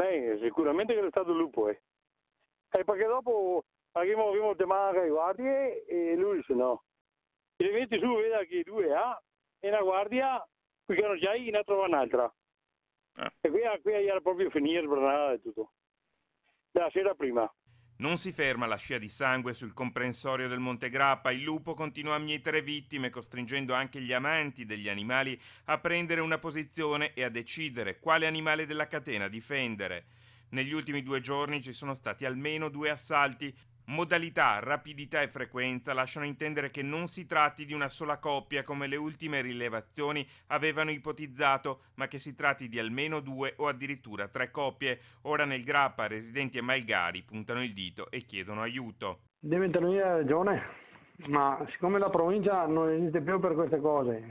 Beh, sicuramente che è stato lupo, poi. E perché dopo abbiamo, abbiamo chiamato le guardie e lui dice no. E metti su vedi che due ha e una guardia, qui che non c'hai, ne trova un'altra. Eh. E qui, qui era proprio finire per nada tutto. Della sera prima. Non si ferma la scia di sangue sul comprensorio del Monte Grappa, il lupo continua a mietere vittime, costringendo anche gli amanti degli animali a prendere una posizione e a decidere quale animale della catena difendere. Negli ultimi due giorni ci sono stati almeno due assalti Modalità, rapidità e frequenza lasciano intendere che non si tratti di una sola coppia come le ultime rilevazioni avevano ipotizzato, ma che si tratti di almeno due o addirittura tre coppie. Ora nel Grappa residenti e malgari puntano il dito e chiedono aiuto. Deve intervenire la regione, ma siccome la provincia non esiste più per queste cose,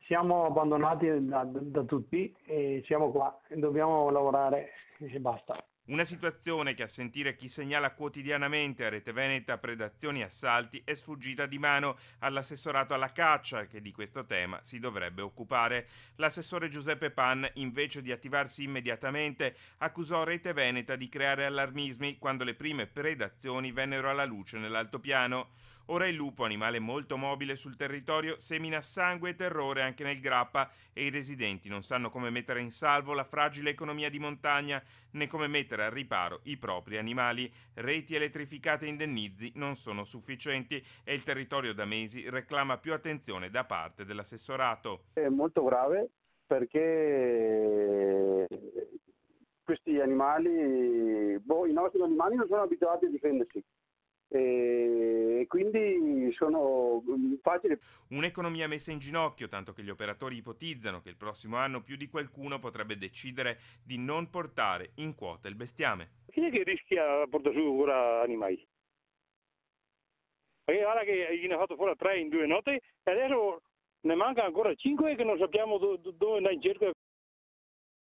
siamo abbandonati da, da, tutti e siamo qua, e dobbiamo lavorare e basta. Una situazione che a sentire chi segnala quotidianamente a Rete Veneta predazioni e assalti è sfuggita di mano all'assessorato alla caccia che di questo tema si dovrebbe occupare. L'assessore Giuseppe Pan, invece di attivarsi immediatamente, accusò Rete Veneta di creare allarmismi quando le prime predazioni vennero alla luce nell'altopiano. Ora il lupo, animale molto mobile sul territorio, semina sangue e terrore anche nel grappa e i residenti non sanno come mettere in salvo la fragile economia di montagna né come mettere al riparo i propri animali. Reti elettrificate e indennizi non sono sufficienti e il territorio da mesi reclama più attenzione da parte dell'assessorato. È molto grave perché questi animali, boh, i nostri animali non sono abituati a difendersi e quindi sono facili. Un'economia messa in ginocchio, tanto che gli operatori ipotizzano che il prossimo anno più di qualcuno potrebbe decidere di non portare in quota il bestiame. Chi è che rischia di portare su ora animali? Perché guarda che gliene ha fatto fuori tre in due notti e adesso ne manca ancora cinque che non sappiamo dove andare in cerca.